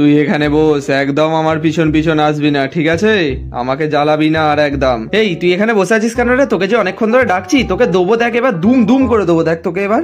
তুই এখানে বস একদম আমার পিছন পিছন আসবি না ঠিক আছে আমাকে জ্বালাবি না আর একদম এই তুই এখানে বসে আছিস কেন রে তোকে যে অনেকক্ষণ ধরে ডাকছি তোকে দেবো দেখ এবার দুম দুম করে দেবো দেখ তোকে এবার